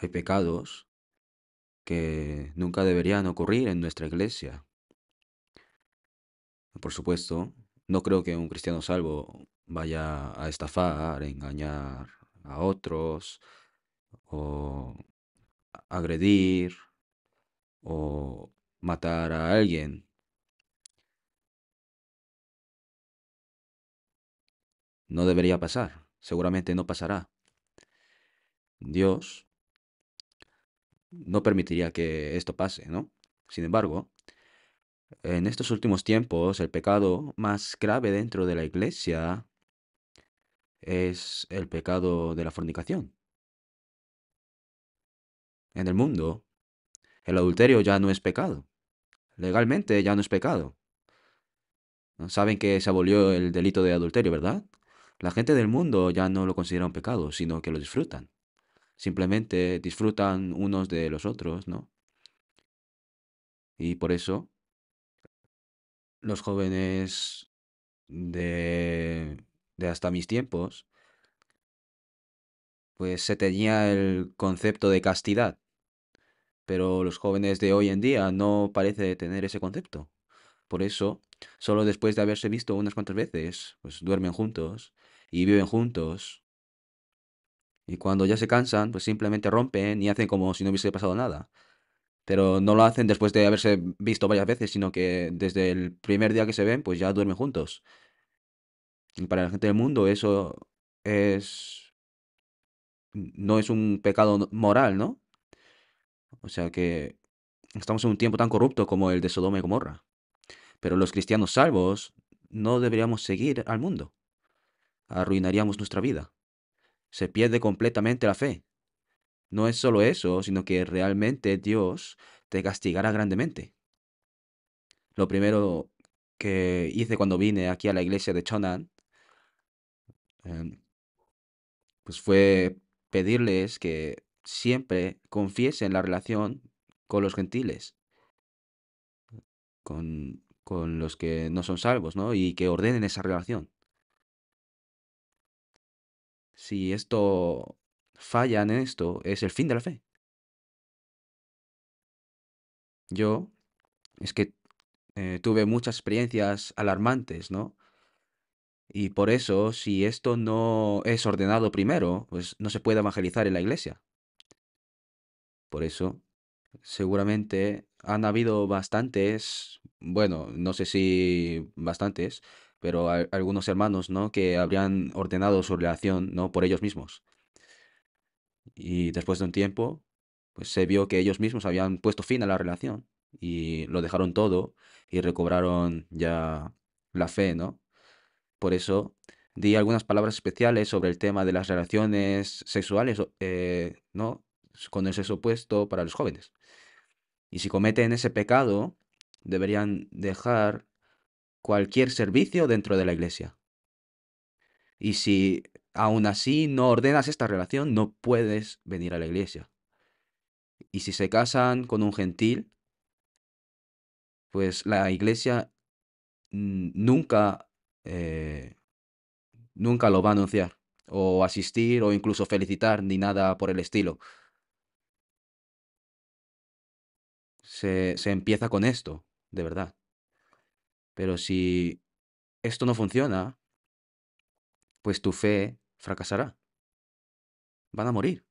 hay pecados que nunca deberían ocurrir en nuestra iglesia. Por supuesto, no creo que un cristiano salvo vaya a estafar, engañar a otros, o agredir, o matar a alguien. No debería pasar, seguramente no pasará. Dios no permitiría que esto pase, ¿no? Sin embargo, en estos últimos tiempos, el pecado más grave dentro de la iglesia es el pecado de la fornicación. En el mundo, el adulterio ya no es pecado. Legalmente ya no es pecado. Saben que se abolió el delito de adulterio, ¿verdad? La gente del mundo ya no lo considera un pecado, sino que lo disfrutan simplemente disfrutan unos de los otros, ¿no? Y por eso los jóvenes de, de hasta mis tiempos, pues se tenía el concepto de castidad, pero los jóvenes de hoy en día no parece tener ese concepto. Por eso, solo después de haberse visto unas cuantas veces, pues duermen juntos y viven juntos y cuando ya se cansan, pues simplemente rompen y hacen como si no hubiese pasado nada. Pero no lo hacen después de haberse visto varias veces, sino que desde el primer día que se ven, pues ya duermen juntos. Y para la gente del mundo eso es... no es un pecado moral, ¿no? O sea que estamos en un tiempo tan corrupto como el de Sodoma y Gomorra. Pero los cristianos salvos no deberíamos seguir al mundo. Arruinaríamos nuestra vida se pierde completamente la fe. No es solo eso, sino que realmente Dios te castigará grandemente. Lo primero que hice cuando vine aquí a la iglesia de Chonan, em, pues fue pedirles que siempre confiesen la relación con los gentiles, con, con los que no son salvos, ¿no? Y que ordenen esa relación si esto fallan en esto, es el fin de la fe. Yo es que eh, tuve muchas experiencias alarmantes, ¿no? Y por eso, si esto no es ordenado primero, pues no se puede evangelizar en la iglesia. Por eso, seguramente han habido bastantes, bueno, no sé si bastantes, pero algunos hermanos, ¿no? Que habrían ordenado su relación, ¿no? Por ellos mismos. Y después de un tiempo, pues se vio que ellos mismos habían puesto fin a la relación y lo dejaron todo y recobraron ya la fe, ¿no? Por eso di algunas palabras especiales sobre el tema de las relaciones sexuales, eh, ¿no? Con el sexo opuesto para los jóvenes. Y si cometen ese pecado, deberían dejar cualquier servicio dentro de la iglesia. Y si aún así no ordenas esta relación, no puedes venir a la iglesia. Y si se casan con un gentil, pues la iglesia nunca, eh, nunca lo va a anunciar, o asistir, o incluso felicitar, ni nada por el estilo. Se, se empieza con esto, de verdad. Pero si esto no funciona, pues tu fe fracasará. Van a morir.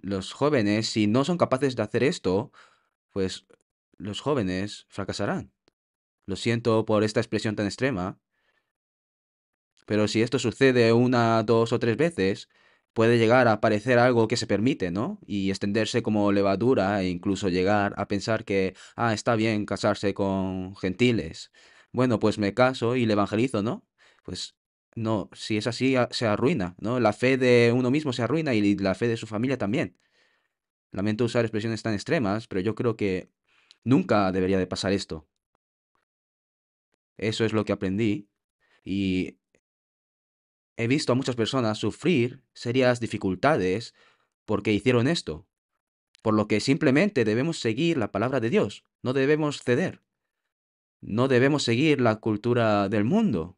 Los jóvenes, si no son capaces de hacer esto, pues los jóvenes fracasarán. Lo siento por esta expresión tan extrema, pero si esto sucede una, dos o tres veces, puede llegar a parecer algo que se permite, ¿no? Y extenderse como levadura e incluso llegar a pensar que, ah, está bien casarse con gentiles. Bueno, pues me caso y le evangelizo, ¿no? Pues no, si es así, se arruina, ¿no? La fe de uno mismo se arruina y la fe de su familia también. Lamento usar expresiones tan extremas, pero yo creo que nunca debería de pasar esto. Eso es lo que aprendí y He visto a muchas personas sufrir serias dificultades porque hicieron esto, por lo que simplemente debemos seguir la palabra de Dios, no debemos ceder, no debemos seguir la cultura del mundo.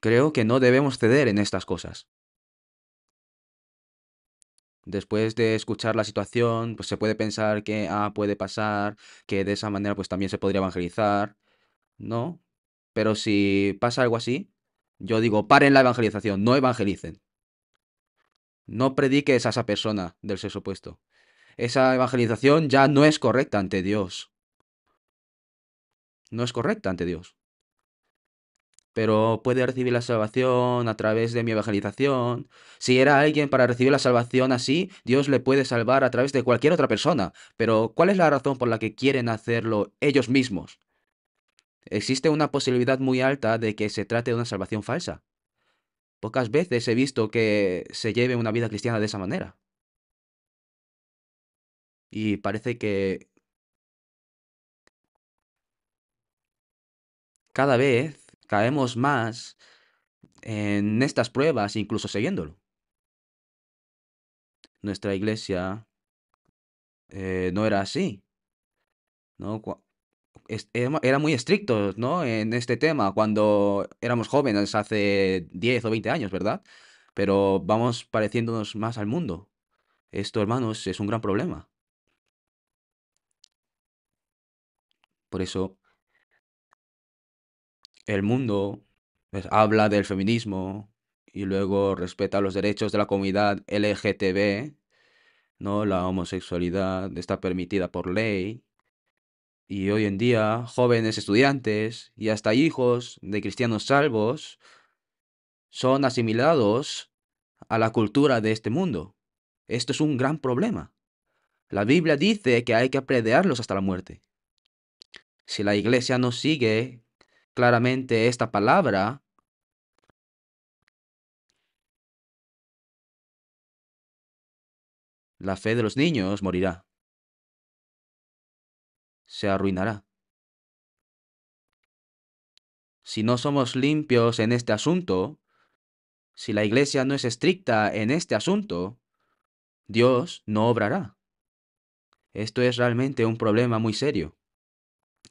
Creo que no debemos ceder en estas cosas. Después de escuchar la situación, pues se puede pensar que ah, puede pasar, que de esa manera pues también se podría evangelizar. No, pero si pasa algo así, yo digo, paren la evangelización, no evangelicen. No prediques a esa persona del sexo opuesto. Esa evangelización ya no es correcta ante Dios. No es correcta ante Dios pero puede recibir la salvación a través de mi evangelización. Si era alguien para recibir la salvación así, Dios le puede salvar a través de cualquier otra persona, pero ¿cuál es la razón por la que quieren hacerlo ellos mismos? Existe una posibilidad muy alta de que se trate de una salvación falsa. Pocas veces he visto que se lleve una vida cristiana de esa manera. Y parece que cada vez caemos más en estas pruebas, incluso siguiéndolo. Nuestra iglesia eh, no era así. ¿no? Era muy estricto ¿no? en este tema cuando éramos jóvenes hace 10 o 20 años, ¿verdad? Pero vamos pareciéndonos más al mundo. Esto, hermanos, es un gran problema. Por eso el mundo pues, habla del feminismo y luego respeta los derechos de la comunidad LGTB, ¿no? La homosexualidad está permitida por ley. Y hoy en día, jóvenes estudiantes y hasta hijos de cristianos salvos son asimilados a la cultura de este mundo. Esto es un gran problema. La Biblia dice que hay que apredearlos hasta la muerte. Si la iglesia no sigue claramente esta palabra, la fe de los niños morirá, se arruinará. Si no somos limpios en este asunto, si la iglesia no es estricta en este asunto, Dios no obrará. Esto es realmente un problema muy serio.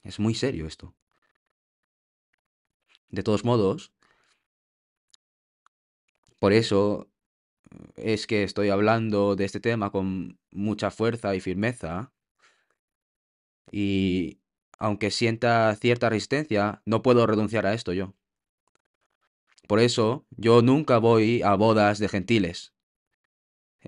Es muy serio esto. De todos modos, por eso es que estoy hablando de este tema con mucha fuerza y firmeza. Y aunque sienta cierta resistencia, no puedo renunciar a esto yo. Por eso yo nunca voy a bodas de gentiles.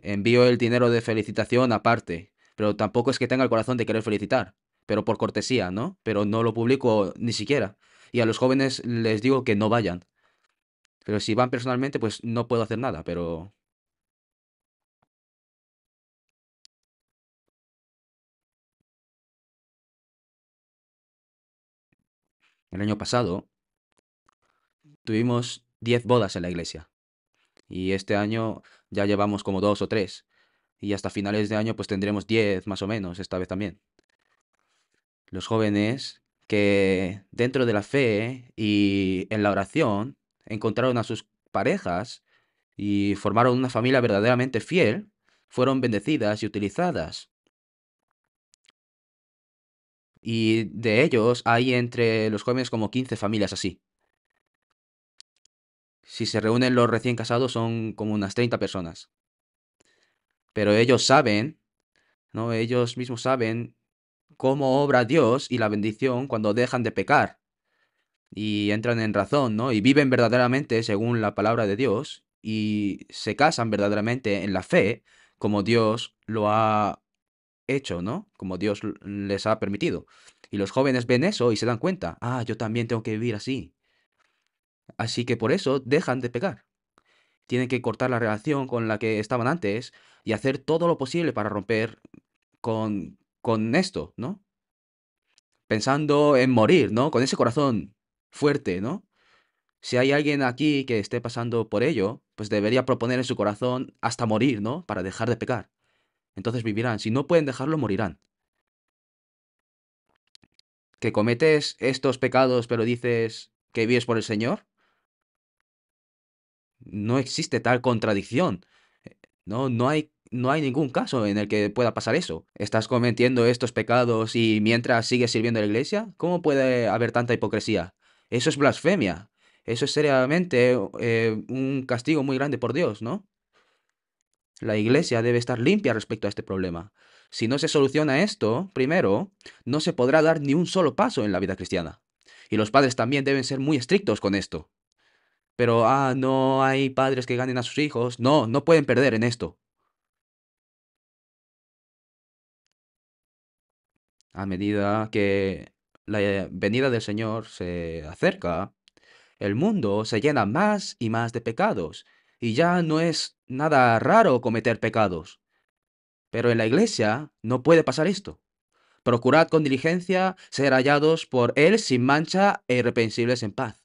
Envío el dinero de felicitación aparte, pero tampoco es que tenga el corazón de querer felicitar, pero por cortesía, ¿no? Pero no lo publico ni siquiera. Y a los jóvenes les digo que no vayan. Pero si van personalmente, pues no puedo hacer nada, pero... El año pasado tuvimos 10 bodas en la iglesia. Y este año ya llevamos como dos o tres. Y hasta finales de año pues tendremos 10 más o menos, esta vez también. Los jóvenes que dentro de la fe y en la oración encontraron a sus parejas y formaron una familia verdaderamente fiel, fueron bendecidas y utilizadas. Y de ellos hay entre los jóvenes como 15 familias así. Si se reúnen los recién casados son como unas 30 personas. Pero ellos saben, ¿no? Ellos mismos saben cómo obra Dios y la bendición cuando dejan de pecar y entran en razón, ¿no? Y viven verdaderamente según la palabra de Dios y se casan verdaderamente en la fe como Dios lo ha hecho, ¿no? Como Dios les ha permitido. Y los jóvenes ven eso y se dan cuenta, ah, yo también tengo que vivir así. Así que por eso dejan de pecar. Tienen que cortar la relación con la que estaban antes y hacer todo lo posible para romper con con esto, ¿no? Pensando en morir, ¿no? Con ese corazón fuerte, ¿no? Si hay alguien aquí que esté pasando por ello, pues debería proponer en su corazón hasta morir, ¿no? Para dejar de pecar. Entonces vivirán. Si no pueden dejarlo, morirán. ¿Que cometes estos pecados pero dices que vives por el Señor? No existe tal contradicción. No, no hay no hay ningún caso en el que pueda pasar eso. Estás cometiendo estos pecados y mientras sigues sirviendo a la iglesia, ¿cómo puede haber tanta hipocresía? Eso es blasfemia. Eso es seriamente eh, un castigo muy grande por Dios, ¿no? La iglesia debe estar limpia respecto a este problema. Si no se soluciona esto, primero, no se podrá dar ni un solo paso en la vida cristiana. Y los padres también deben ser muy estrictos con esto. Pero, ah, no hay padres que ganen a sus hijos. No, no pueden perder en esto. a medida que la eh, venida del Señor se acerca, el mundo se llena más y más de pecados, y ya no es nada raro cometer pecados. Pero en la iglesia no puede pasar esto. Procurad con diligencia ser hallados por Él sin mancha e irreprensibles en paz.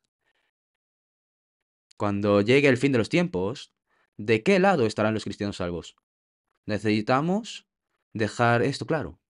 Cuando llegue el fin de los tiempos, ¿de qué lado estarán los cristianos salvos? Necesitamos dejar esto claro.